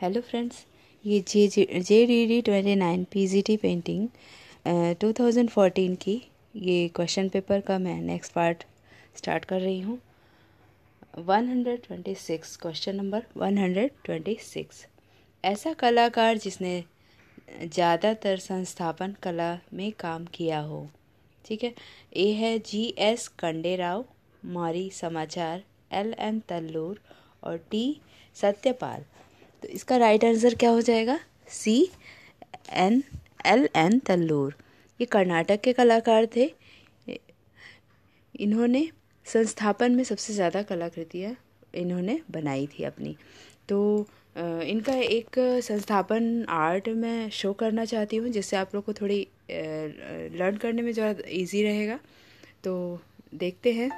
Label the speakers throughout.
Speaker 1: hello friends ये J J J D D twenty nine P G T painting two thousand fourteen की ये question paper का मैं next part start कर रही हूँ one hundred twenty six question number one hundred twenty six ऐसा कलाकार जिसने ज़्यादातर संस्थापन कला में काम किया हो ठीक है ए है जी एस कंडेराव मौरी समाचार एल एन तल्लूर और टी सत्यपाल तो इसका राइट आंसर क्या हो जाएगा C N L N Tallur ये कर्नाटक के कलाकार थे इन्होंने संस्थापन में सबसे ज़्यादा कलाकृतियाँ इन्होंने बनाई थी अपनी तो इनका एक संस्थापन आर्ट मैं शो करना चाहती हूँ जिससे आप लोग को थोड़ी लर्न करने में ज़्यादा इजी रहेगा तो देखते हैं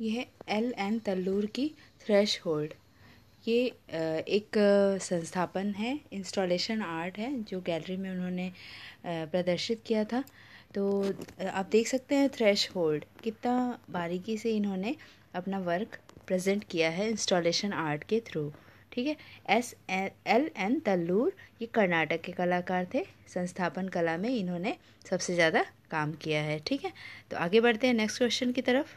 Speaker 1: यह एल एन तल्लूर की थ्रेश होल्ड ये एक संस्थापन है इंस्टॉलेशन आर्ट है जो गैलरी में उन्होंने प्रदर्शित किया था तो आप देख सकते हैं थ्रेश होल्ड कितना बारीकी से इन्होंने अपना वर्क प्रेजेंट किया है इंस्टॉलेशन आर्ट के थ्रू ठीक है एस एल एन तल्लूर ये कर्नाटक के कलाकार थे संस्थापन कला में इन्होंने सबसे ज़्यादा काम किया है ठीक है तो आगे बढ़ते हैं नेक्स्ट क्वेश्चन की तरफ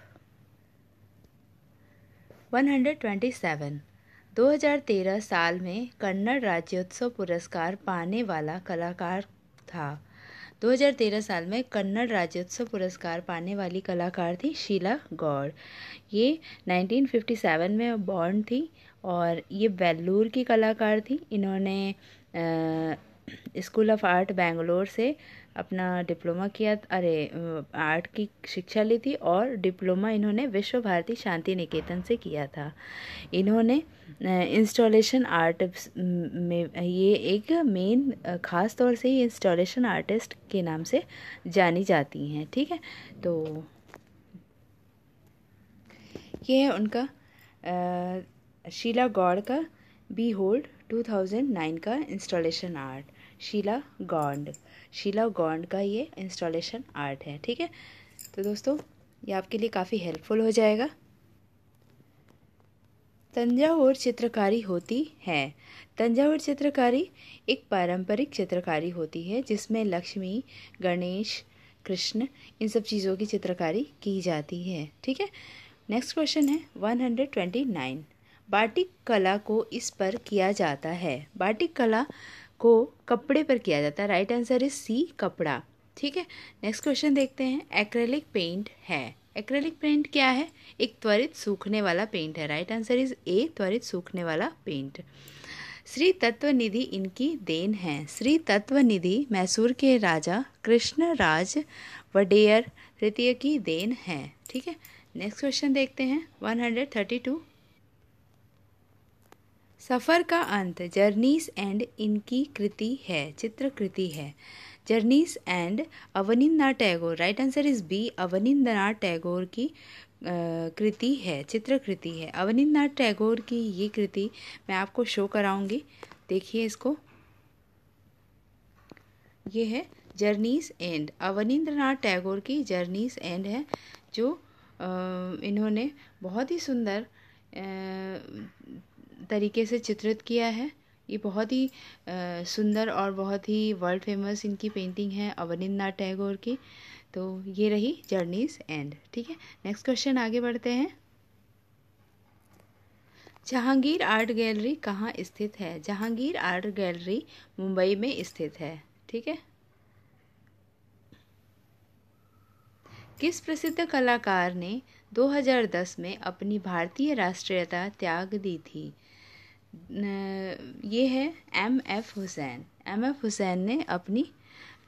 Speaker 1: 127 2013 साल में कन्नड़ राज्योत्सव पुरस्कार पाने वाला कलाकार था 2013 साल में कन्नड़ राज्योत्सव पुरस्कार पाने वाली कलाकार थी शीला गौड़ ये 1957 में बॉर्न थी और ये वेल्लूर की कलाकार थी इन्होंने स्कूल ऑफ आर्ट बेंगलोर से अपना डिप्लोमा किया अरे आर्ट की शिक्षा ली थी और डिप्लोमा इन्होंने विश्व भारती शांति निकेतन से किया था इन्होंने इंस्टॉलेशन आर्ट में ये एक मेन ख़ास तौर से इंस्टॉलेशन आर्टिस्ट के नाम से जानी जाती हैं ठीक है तो ये है उनका आ, शीला गौड़ का बी होल्ड 2009 का इंस्टॉलेशन आर्ट शीला गौंड शीला गौंड का ये इंस्टॉलेशन आर्ट है ठीक है तो दोस्तों ये आपके लिए काफ़ी हेल्पफुल हो जाएगा तंजावुर चित्रकारी होती है तंजावुर चित्रकारी एक पारंपरिक चित्रकारी होती है जिसमें लक्ष्मी गणेश कृष्ण इन सब चीज़ों की चित्रकारी की जाती है ठीक है नेक्स्ट क्वेश्चन है 129 बाटिक कला को इस पर किया जाता है बाटिक कला को कपड़े पर किया जाता है राइट आंसर इज सी कपड़ा ठीक है नेक्स्ट क्वेश्चन देखते हैं एक्रेलिक पेंट है एक्रेलिक पेंट क्या है एक त्वरित सूखने वाला पेंट है राइट आंसर इज ए त्वरित सूखने वाला पेंट श्री तत्व निधि इनकी देन है श्री तत्व निधि मैसूर के राजा कृष्ण राज वडेयर तृतीय की देन है ठीक है नेक्स्ट क्वेश्चन देखते हैं 132 सफ़र का अंत जर्नीस एंड इनकी कृति है चित्रकृति है journey's end Abanindranath Tagore right answer is B Abanindranath Tagore की कृति है चित्रकृति है अवनिंद्रनाथ टैगोर की ये कृति मैं आपको शो कराऊंगी देखिए इसको ये है जर्नीस एंड अवनिंद्रनाथ टैगोर की जर्नीस एंड है जो इन्होंने बहुत ही सुंदर तरीके से चित्रित किया है ये बहुत ही सुंदर और बहुत ही वर्ल्ड फेमस इनकी पेंटिंग है अवनिंदनाथ नाथ टैगोर की तो ये रही जर्नीज एंड ठीक है नेक्स्ट क्वेश्चन आगे बढ़ते हैं जहांगीर आर्ट गैलरी कहाँ स्थित है जहांगीर आर्ट गैलरी मुंबई में स्थित है ठीक है किस प्रसिद्ध कलाकार ने 2010 में अपनी भारतीय राष्ट्रीयता त्याग दी थी ये है M F Husain M F Husain ने अपनी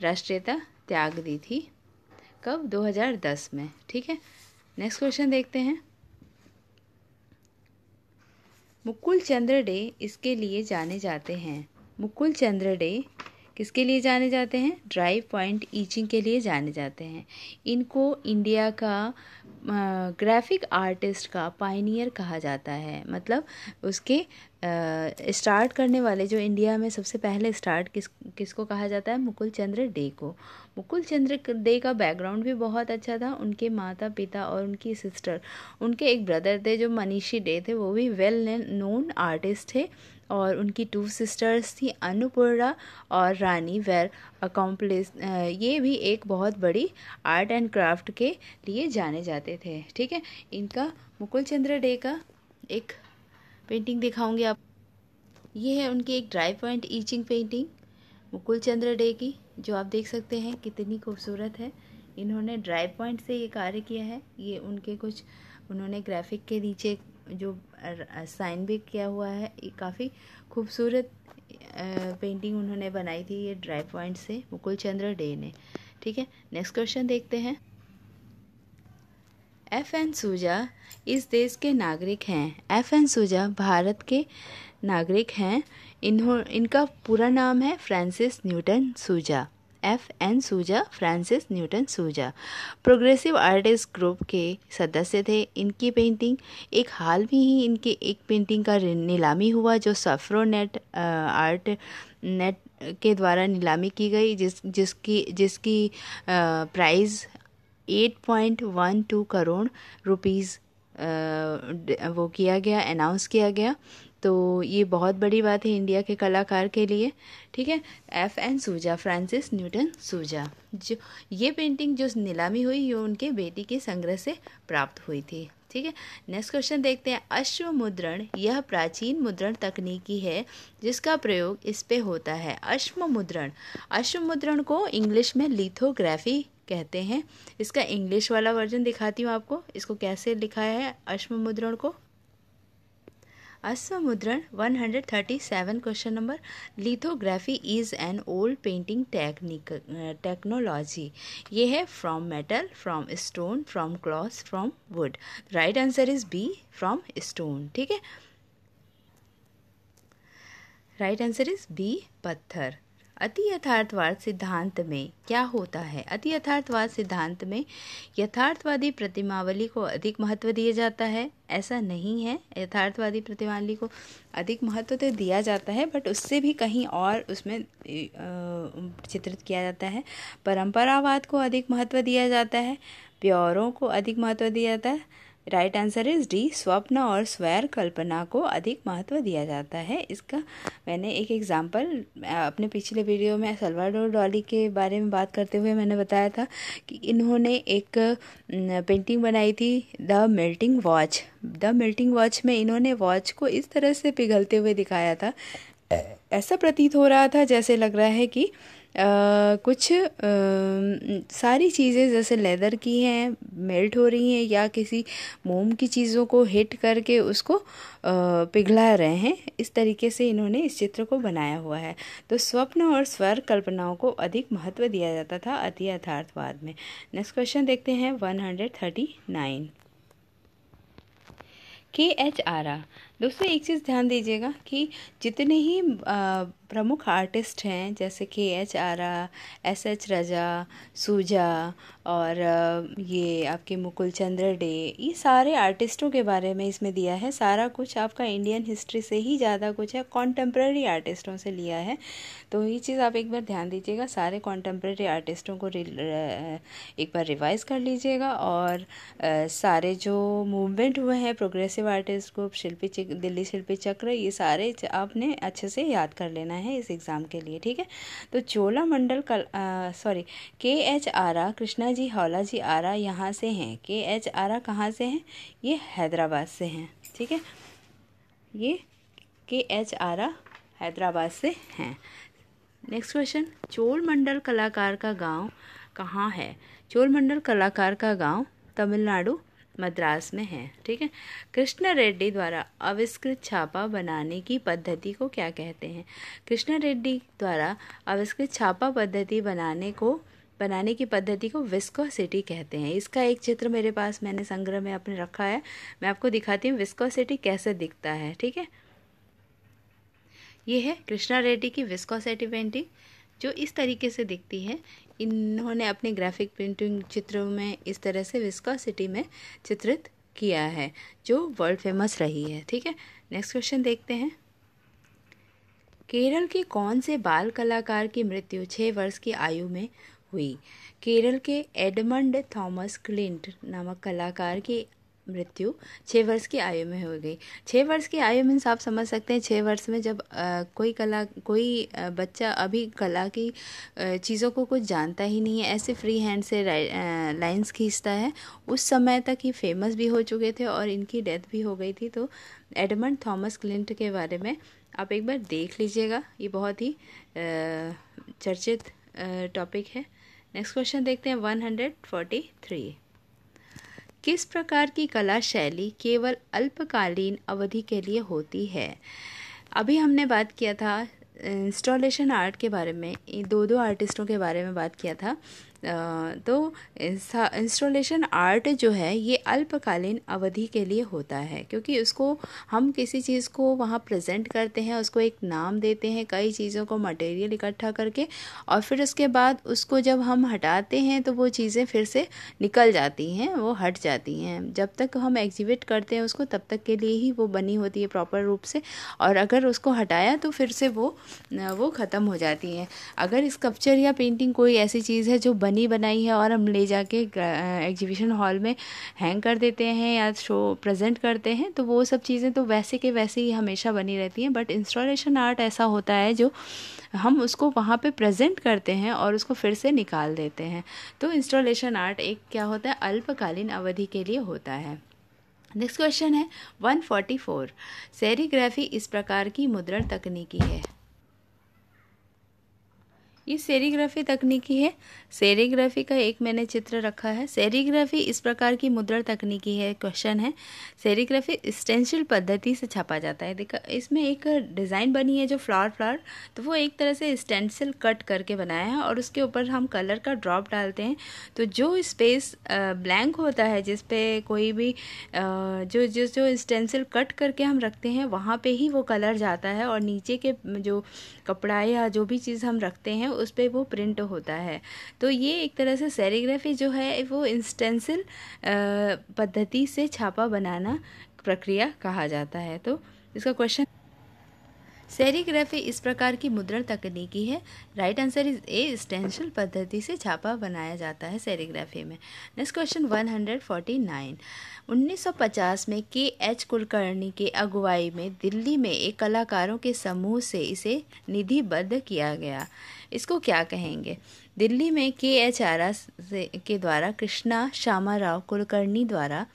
Speaker 1: राष्ट्रीयता त्याग दी थी कब 2010 में ठीक है नेक्स्ट क्वेश्चन देखते हैं मुकुल चंद्र डे इसके लिए जाने जाते हैं मुकुल चंद्र डे किसके लिए जाने जाते हैं ड्राई पॉइंट ईचिंग के लिए जाने जाते हैं इनको इंडिया का ग्राफिक आर्टिस्ट का पाइनियर कहा जाता है मतलब उसके स्टार्ट करने वाले जो इंडिया में सबसे पहले स्टार्ट किस किसको कहा जाता है मुकुल चंद्र डे को मुकुल चंद्र डे का बैकग्राउंड भी बहुत अच्छा था उनके माता पिता और उनकी सिस्टर उनके एक ब्रदर थे जो मनीषी डे थे वो भी वेल नोन आर्टिस्ट थे और उनकी टू सिस्टर्स थी अनुपूर्णा और रानी वेर अकॉम्पलिस ये भी एक बहुत बड़ी आर्ट एंड क्राफ्ट के लिए जाने जाते थे ठीक है इनका मुकुल चंद्र डे का एक पेंटिंग दिखाऊंगी आप ये है उनकी एक dry point etching painting Mukul Chandra Dey की जो आप देख सकते हैं कितनी खूबसूरत है इन्होंने ड्राई पॉइंट से ये कार्य किया है ये उनके कुछ उन्होंने ग्राफिक के नीचे जो साइन भी किया हुआ है ये काफ़ी खूबसूरत पेंटिंग उन्होंने बनाई थी ये ड्राई पॉइंट से मुकुल चंद्र डे ने ठीक है नेक्स्ट क्वेश्चन देखते हैं एफ एन सूजा इस देश के नागरिक हैं एफ एन सूजा भारत के नागरिक हैं इन्हों इनका पूरा नाम है Francis Newton Souza F N Souza Francis Newton Souza progressive artist group के सदस्य थे इनकी पेंटिंग एक हाल में ही इनके एक पेंटिंग का नीलामी हुआ जो सफ्रो नेट आर्ट नेट के द्वारा नीलामी की गई जिस जिसकी जिसकी प्राइस 8.12 करोड़ रुपीस वो किया गया अनाउंस किया गया तो ये बहुत बड़ी बात है इंडिया के कलाकार के लिए ठीक है F N Souza Francis Newton Souza जो ये पेंटिंग जो नीलामी हुई ये उनके बेटी के संग्रह से प्राप्त हुई थी ठीक है नेक्स्ट क्वेश्चन देखते हैं अश्व मुद्रण यह प्राचीन मुद्रण तकनीकी है जिसका प्रयोग इस पे होता है अश्व मुद्रण अश्व मुद्रण को इंग्लिश में लिथोग्राफी कहते हैं इसका इंग्लिश वाला वर्जन दिखाती हूँ आपको इसको कैसे लिखा है अश्व मुद्रण को thirty 137 question number lithography is an old painting technique technology ये है from metal from stone from cloth from wood right answer is B from stone ठीक है राइट आंसर इज बी पत्थर अति यथार्थवाद सिद्धांत में क्या होता है अति यथार्थवाद सिद्धांत में यथार्थवादी प्रतिमावली को अधिक महत्व दिया जाता है ऐसा नहीं है यथार्थवादी प्रतिमावली को अधिक महत्व तो दिया जाता है बट उससे भी कहीं और उसमें चित्रित किया जाता है परंपरावाद को अधिक महत्व दिया जाता है प्योरों को अधिक महत्व दिया जाता है राइट आंसर इज डी स्वप्न और स्वैर कल्पना को अधिक महत्व दिया जाता है इसका मैंने एक एग्जाम्पल अपने पिछले वीडियो में सलवाडोर डॉली के बारे में बात करते हुए मैंने बताया था कि इन्होंने एक पेंटिंग बनाई थी the melting watch the melting watch में इन्होंने वॉच को इस तरह से पिघलते हुए दिखाया था ऐसा प्रतीत हो रहा था जैसे लग रहा है कि कुछ सारी चीज़ें जैसे लेदर की हैं मेल्ट हो रही हैं या किसी मोम की चीज़ों को हिट करके उसको पिघला रहे हैं इस तरीके से इन्होंने इस चित्र को बनाया हुआ है तो स्वप्न और स्वर कल्पनाओं को अधिक महत्व दिया जाता था अति यथार्थवाद में नेक्स्ट क्वेश्चन देखते हैं one hundred thirty nine K H Ara दोस्तों एक चीज़ ध्यान दीजिएगा कि जितने ही प्रमुख आर्टिस्ट हैं जैसे K H Ara S H Raza Souza और ये आपके मुकुल चंद्र डे ये सारे आर्टिस्टों के बारे में इसमें दिया है सारा कुछ आपका इंडियन हिस्ट्री से ही ज़्यादा कुछ है कॉन्टेम्प्रेरी आर्टिस्टों से लिया है तो ये चीज़ आप एक बार ध्यान दीजिएगा सारे कॉन्टेम्प्रेरी आर्टिस्टों को एक बार रिवाइज कर लीजिएगा और सारे जो मूवमेंट हुए हैं progressive artist group Shilpi Delhi Shilpi Chakra ये सारे आपने अच्छे से याद कर लेना है इस एग्ज़ाम के लिए ठीक है तो चोला मंडल कल सॉरी के एच आरा कृष्णा जी हौला जी आरा यहाँ से हैं के एच आरा कहाँ से हैं ये हैदराबाद से हैं ठीक है ये के एच आरा हैदराबाद से हैं नेक्स्ट क्वेश्चन चोलमंडल कलाकार का गांव कहाँ है चोलमंडल कलाकार का गांव तमिलनाडु मद्रास में है ठीक है कृष्णा रेड्डी द्वारा आविष्कृत छापा बनाने की पद्धति को क्या कहते हैं कृष्णा रेड्डी द्वारा आविष्कृत छापा पद्धति बनाने को बनाने की पद्धति को विस्कोसिटी कहते हैं इसका एक चित्र मेरे पास मैंने संग्रह में अपने रखा है मैं आपको दिखाती हूँ विस्कोसिटी कैसे दिखता है ठीक है ये है कृष्णा रेड्डी की विस्कोसिटी पेंटिंग जो इस तरीके से दिखती है इन्होंने अपने ग्राफिक पेंटिंग चित्रों में इस तरह से विस्कोसिटी में चित्रित किया है जो वर्ल्ड फेमस रही है ठीक है नेक्स्ट क्वेश्चन देखते हैं केरल के कौन से बाल कलाकार की मृत्यु छः वर्ष की आयु में हुई केरल के एडमंड थॉमस क्लिंट नामक कलाकार की मृत्यु छः वर्ष की आयु में हो गई छः वर्ष की आयु में आप समझ सकते हैं छः वर्ष में जब आ, कोई कला कोई आ, बच्चा अभी कला की चीज़ों को कुछ जानता ही नहीं है ऐसे फ्री हैंड से लाइंस खींचता है उस समय तक ये फेमस भी हो चुके थे और इनकी डेथ भी हो गई थी तो एडमंड थॉमस क्लिंट के बारे में आप एक बार देख लीजिएगा ये बहुत ही चर्चित टॉपिक है नेक्स्ट क्वेश्चन देखते हैं 143 किस प्रकार की कला शैली केवल अल्पकालीन अवधि के लिए होती है अभी हमने बात किया था इंस्टॉलेशन आर्ट के बारे में दो दो आर्टिस्टों के बारे में बात किया था तो इंस्टॉलेशन आर्ट जो है ये अल्पकालीन अवधि के लिए होता है क्योंकि उसको हम किसी चीज़ को वहाँ प्रेजेंट करते हैं उसको एक नाम देते हैं कई चीज़ों को मटेरियल इकट्ठा करके और फिर उसके बाद उसको जब हम हटाते हैं तो वो चीज़ें फिर से निकल जाती हैं वो हट जाती हैं जब तक हम एग्जिबिट करते हैं उसको तब तक के लिए ही वो बनी होती है प्रॉपर रूप से और अगर उसको हटाया तो फिर से वो वो ख़त्म हो जाती हैं अगर स्कप्चर या पेंटिंग कोई ऐसी चीज़ है जो बनी बनाई है और हम ले जाके एग्जीबिशन हॉल में हैंग कर देते हैं या शो प्रेजेंट करते हैं तो वो सब चीज़ें तो वैसे के वैसे ही हमेशा बनी रहती हैं बट इंस्टॉलेशन आर्ट ऐसा होता है जो हम उसको वहाँ पे प्रेजेंट करते हैं और उसको फिर से निकाल देते हैं तो इंस्टॉलेशन आर्ट एक क्या होता है अल्पकालीन अवधि के लिए होता है नेक्स्ट क्वेश्चन है 144 सेरीग्राफी इस प्रकार की मुद्रण तकनीकी है ये सेरीग्राफी तकनीकी है सेरीग्राफी का एक मैंने चित्र रखा है सेरीग्राफी इस प्रकार की मुद्रण तकनीकी है क्वेश्चन है सेरीग्राफी स्टेंशिल पद्धति से छापा जाता है देखा इसमें एक डिज़ाइन बनी है जो फ्लावर फ्लावर तो वो एक तरह से स्टेंसिल कट करके बनाया है और उसके ऊपर हम कलर का ड्रॉप डालते हैं तो जो स्पेस ब्लैंक होता है जिसपे कोई भी जो जो जो स्टेंसिल कट करके हम रखते हैं वहाँ पे ही वो कलर जाता है और नीचे के जो कपड़ा या जो भी चीज़ हम रखते हैं उस पर वो प्रिंट होता है तो ये एक तरह से सेरीग्राफी जो है वो इंस्टेंसिल पद्धति से छापा बनाना प्रक्रिया कहा जाता है तो इसका क्वेश्चन सेरीग्राफी इस प्रकार की मुद्रण तकनीकी है right answer is A stencil पद्धति से छापा बनाया जाता है सेरीग्राफी में नेक्स्ट क्वेश्चन 149 1950 में के एच कुलकर्णी के अगुवाई में दिल्ली में एक कलाकारों के समूह से इसे निधिबद्ध किया गया इसको क्या कहेंगे दिल्ली में के एच आर के द्वारा कृष्णा श्यामा राव कुलकर्णी द्वारा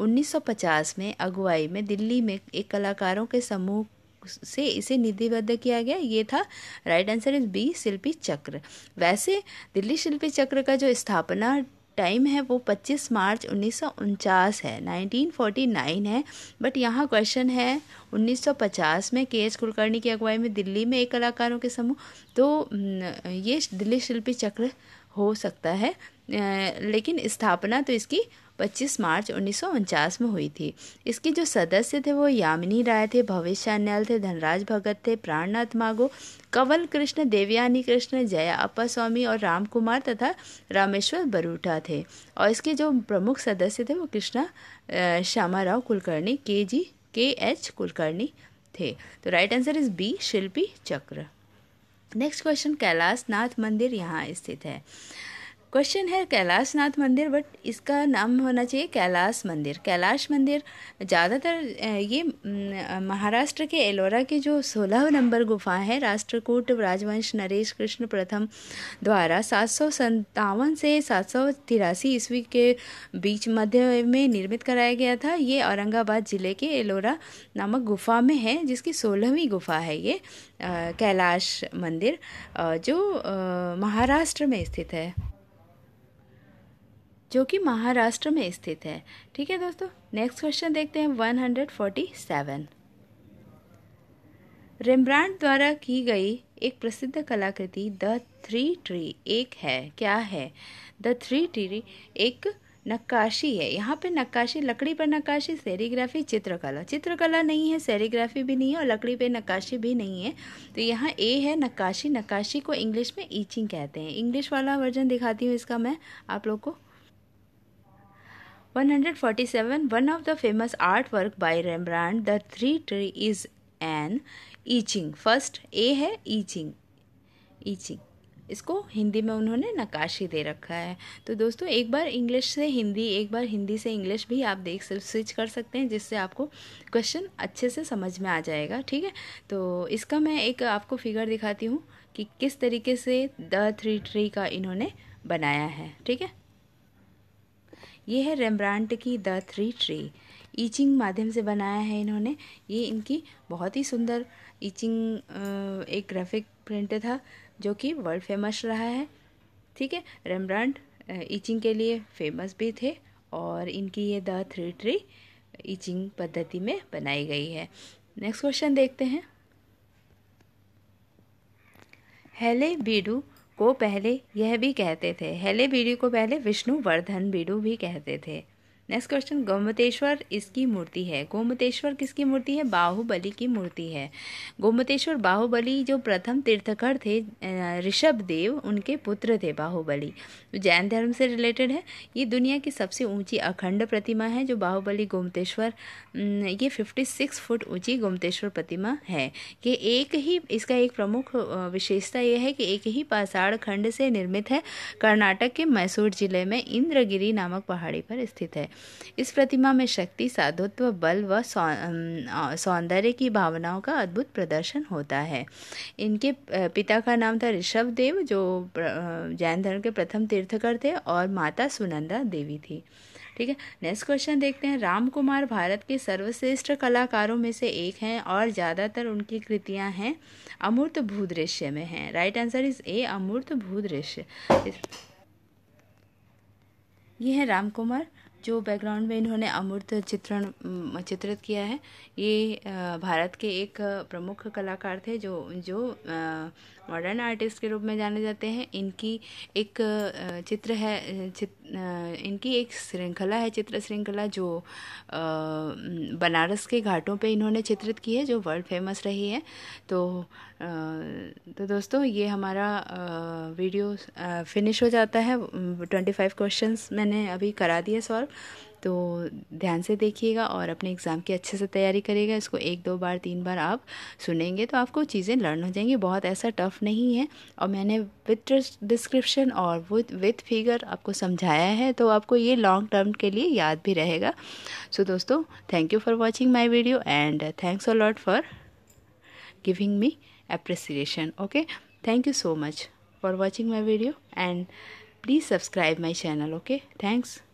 Speaker 1: 1950 में अगुवाई में दिल्ली में एक कलाकारों के समूह से इसे निधिबद्ध किया गया ये था right answer is B Shilpi Chakra वैसे दिल्ली शिल्पी चक्र का जो स्थापना टाइम है वो 25 मार्च उन्नीस है 1949 है बट यहाँ क्वेश्चन है 1950 में के एस कुलकर्णी की अगुवाई में दिल्ली में एक कलाकारों के समूह तो ये दिल्ली शिल्पी चक्र हो सकता है लेकिन स्थापना तो इसकी 25 मार्च उन्नीस में हुई थी इसके जो सदस्य थे वो यामिनी राय थे भवेश चान्याल थे धनराज भगत थे प्राणनाथ मागो कवल कृष्ण देवयानी कृष्ण जया अपा स्वामी और राम कुमार तथा रामेश्वर बरूटा थे और इसके जो प्रमुख सदस्य थे वो कृष्णा श्यामा राव कुलकर्णी के जी के एच कुलकर्णी थे तो right answer is B Shilpi Chakra next question Kailash नाथ मंदिर यहाँ स्थित है क्वेश्चन है कैलाश नाथ मंदिर बट इसका नाम होना चाहिए कैलाश मंदिर कैलाश मंदिर ज़्यादातर ये महाराष्ट्र के एलोरा के जो सोलह नंबर गुफा है राष्ट्रकूट राजवंश नरेश कृष्ण प्रथम द्वारा सात सौ संतावन से सात सौ तिरासी ईस्वी के बीच मध्य में निर्मित कराया गया था ये औरंगाबाद ज़िले के एलोरा नामक गुफा में है जिसकी सोलहवीं गुफा है ये कैलाश मंदिर जो महाराष्ट्र में स्थित है जो कि महाराष्ट्र में स्थित है ठीक है दोस्तों नेक्स्ट क्वेश्चन देखते हैं 147 रेम्ब्रांड द्वारा की गई एक प्रसिद्ध कलाकृति द थ्री ट्री एक है क्या है द थ्री ट्री एक नक्काशी है यहाँ पे नक्काशी लकड़ी पर नक्काशी सेरीग्राफी चित्रकला चित्रकला नहीं है सेरीग्राफी भी नहीं है और लकड़ी पे नक्काशी भी नहीं है तो यहाँ ए है नक्काशी नक्काशी को इंग्लिश में ईचिंग कहते हैं इंग्लिश वाला वर्जन दिखाती हूँ इसका मैं आप लोग को 147 One of the famous artwork by Rembrandt, The Three Tree is an etching first A है ईचिंग ईचिंग इसको हिंदी में उन्होंने नकाशी दे रखा है तो दोस्तों एक बार इंग्लिश से हिंदी एक बार हिंदी से इंग्लिश भी आप देख स्विच कर सकते हैं जिससे आपको क्वेश्चन अच्छे से समझ में आ जाएगा ठीक है तो इसका मैं एक आपको फिगर दिखाती हूँ कि किस तरीके से द थ्री ट्री का इन्होंने बनाया है ठीक है ये है रेमब्रांड की द थ्री ट्री ईचिंग माध्यम से बनाया है इन्होंने ये इनकी बहुत ही सुंदर ईचिंग एक ग्राफिक प्रिंट था जो कि वर्ल्ड फेमस रहा है ठीक है रेमब्रांड ईचिंग के लिए फेमस भी थे और इनकी ये द थ्री ट्री ईचिंग पद्धति में बनाई गई है नेक्स्ट क्वेश्चन देखते हैं हेले बीडू को पहले यह भी कहते थे हेले बीडू को पहले विष्णुवर्धन बीडू भी कहते थे नेक्स्ट क्वेश्चन गोमतेश्वर इसकी मूर्ति है गोमतेश्वर किसकी मूर्ति है बाहुबली की मूर्ति है गोमतेश्वर बाहुबली जो प्रथम तीर्थकर थे ऋषभ देव उनके पुत्र थे बाहुबली जैन धर्म से रिलेटेड है ये दुनिया की सबसे ऊंची अखंड प्रतिमा है जो बाहुबली गोमतेश्वर ये फिफ्टी सिक्स फुट ऊंची गोमतेश्वर प्रतिमा है कि एक ही इसका एक प्रमुख विशेषता यह है कि एक ही पाषाण खंड से निर्मित है कर्नाटक के मैसूर जिले में इंद्रगिरी नामक पहाड़ी पर स्थित है इस प्रतिमा में शक्ति साधुत्व बल व सौंदर्य की भावनाओं का अद्भुत प्रदर्शन होता है इनके पिता का नाम था ऋषभ देव जो जैन धर्म के प्रथम तीर्थकर थे और माता सुनंदा देवी थी ठीक है नेक्स्ट क्वेश्चन देखते हैं राम कुमार भारत के सर्वश्रेष्ठ कलाकारों में से एक हैं और ज़्यादातर उनकी कृतियां हैं अमूर्त भूदृश्य में हैं राइट आंसर इज ए अमूर्त भूदृश्य ये है राम कुमार जो बैकग्राउंड में इन्होंने अमूर्त चित्रण चित्रित किया है ये भारत के एक प्रमुख कलाकार थे जो जो मॉडर्न आर्टिस्ट के रूप में जाने जाते हैं इनकी एक चित्र है चित, इनकी एक श्रृंखला है चित्र श्रृंखला जो बनारस के घाटों पे इन्होंने चित्रित की है जो वर्ल्ड फेमस रही है तो तो दोस्तों ये हमारा वीडियो फिनिश हो जाता है ट्वेंटी फाइव क्वेश्चन मैंने अभी करा दिए सॉल्व तो ध्यान से देखिएगा और अपने एग्ज़ाम की अच्छे से तैयारी करिएगा इसको एक दो बार तीन बार आप सुनेंगे तो आपको चीज़ें लर्न हो जाएंगी बहुत ऐसा टफ नहीं है और मैंने विथ डिस्क्रिप्शन और विथ विथ फिगर आपको समझाया है तो आपको ये लॉन्ग टर्म के लिए याद भी रहेगा सो so, दोस्तों thank you for watching my video and thanks a lot for giving me appreciation okay thank you so much for watching my video and please subscribe my channel okay thanks